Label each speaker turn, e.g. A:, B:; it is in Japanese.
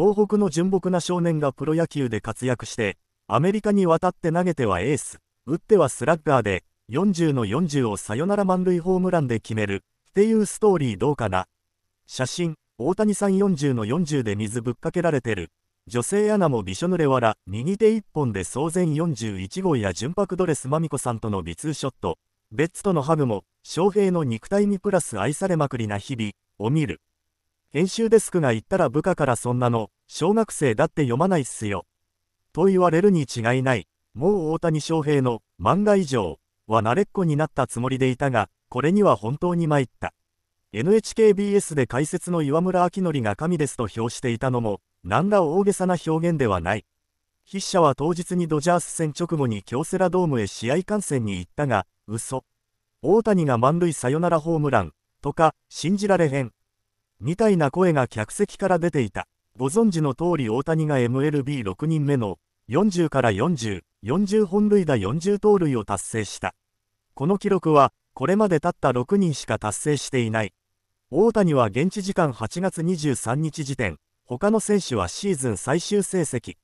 A: 東北の純朴な少年がプロ野球で活躍して、アメリカに渡って投げてはエース、打ってはスラッガーで、40の40をサヨナラ満塁ホームランで決める、っていうストーリーどうかな。写真、大谷さん40の40で水ぶっかけられてる。女性アナもびしょ濡れわら、右手一本で騒然41号や純白ドレスまみこさんとの美通ショット、ベッツとのハグも、翔平の肉体にプラス愛されまくりな日々、を見る。編集デスクが言ったら部下からそんなの、小学生だって読まないっすよ。と言われるに違いない。もう大谷翔平の漫画以上は慣れっこになったつもりでいたが、これには本当に参った。NHKBS で解説の岩村明則が神ですと評していたのも、何ら大げさな表現ではない。筆者は当日にドジャース戦直後に京セラドームへ試合観戦に行ったが、嘘。大谷が満塁サヨナラホームラン、とか、信じられへん、みたいな声が客席から出ていた。ご存知の通り大谷が MLB6 人目の40から40、40本塁打40盗塁を達成した。この記録は、これまでたった6人しか達成していない。大谷は現地時間8月23日時点、他の選手はシーズン最終成績